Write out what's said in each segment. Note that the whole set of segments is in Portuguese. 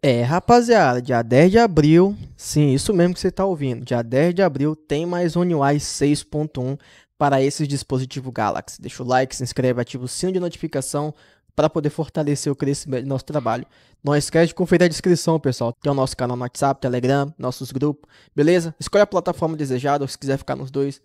É, rapaziada, dia 10 de abril, sim, isso mesmo que você está ouvindo, dia 10 de abril tem mais One UI 6.1 para esses dispositivos Galaxy. Deixa o like, se inscreve, ativa o sino de notificação para poder fortalecer o crescimento do nosso trabalho. Não esquece de conferir a descrição, pessoal. Tem o nosso canal no WhatsApp, Telegram, nossos grupos, beleza? Escolha a plataforma desejada ou se quiser ficar nos dois,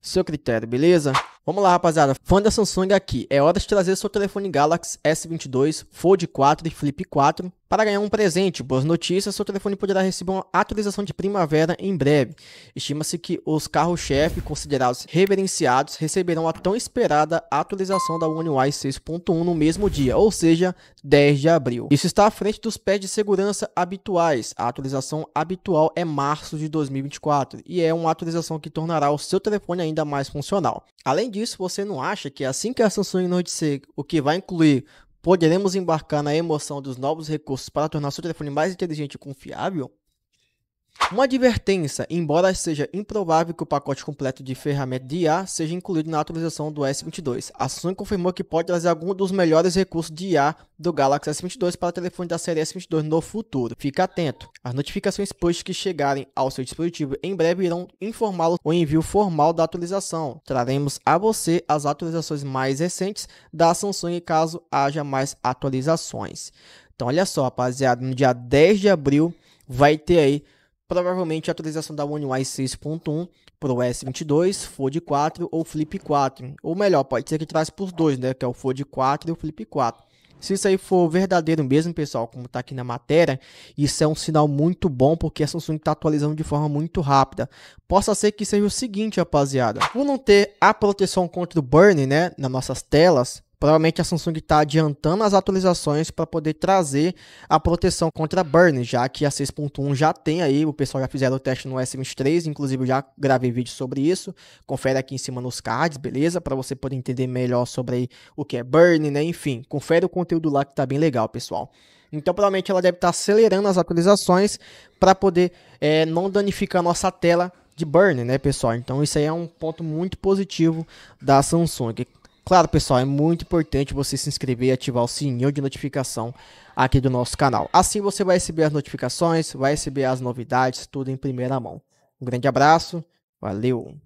seu critério, beleza? Vamos lá, rapaziada. Fã da Samsung aqui. É hora de trazer seu telefone Galaxy S22, Fold 4 e Flip 4 para ganhar um presente. Boas notícias, seu telefone poderá receber uma atualização de primavera em breve. Estima-se que os carros-chefe, considerados reverenciados, receberão a tão esperada atualização da One UI 6.1 no mesmo dia, ou seja, 10 de abril. Isso está à frente dos pés de segurança habituais. A atualização habitual é março de 2024 e é uma atualização que tornará o seu telefone ainda mais funcional. Além disso, disso, você não acha que assim que a Samsung enaltecer o que vai incluir, poderemos embarcar na emoção dos novos recursos para tornar seu telefone mais inteligente e confiável? Uma advertência, embora seja improvável que o pacote completo de ferramenta de IA seja incluído na atualização do S22, a Samsung confirmou que pode trazer algum dos melhores recursos de IA do Galaxy S22 para telefone da série S22 no futuro. Fique atento, as notificações push que chegarem ao seu dispositivo em breve irão informá-lo o envio formal da atualização. Traremos a você as atualizações mais recentes da Samsung caso haja mais atualizações. Então olha só, rapaziada, no dia 10 de abril vai ter aí Provavelmente a atualização da One UI 6.1 para o S22, Fold 4 ou Flip 4. Ou melhor, pode ser que traz para os dois, né? Que é o Fold 4 e o Flip 4. Se isso aí for verdadeiro mesmo, pessoal, como está aqui na matéria, isso é um sinal muito bom porque a Samsung está atualizando de forma muito rápida. Possa ser que seja o seguinte, rapaziada: por não ter a proteção contra o burn, né, nas nossas telas, Provavelmente a Samsung está adiantando as atualizações para poder trazer a proteção contra burn, já que a 6.1 já tem aí, o pessoal já fizeram o teste no S23, inclusive já gravei vídeo sobre isso. Confere aqui em cima nos cards, beleza? Para você poder entender melhor sobre o que é burn, né? Enfim, confere o conteúdo lá que tá bem legal, pessoal. Então, provavelmente ela deve estar tá acelerando as atualizações para poder é, não danificar nossa tela de burn, né, pessoal? Então, isso aí é um ponto muito positivo da Samsung. Claro, pessoal, é muito importante você se inscrever e ativar o sininho de notificação aqui do nosso canal. Assim você vai receber as notificações, vai receber as novidades, tudo em primeira mão. Um grande abraço, valeu!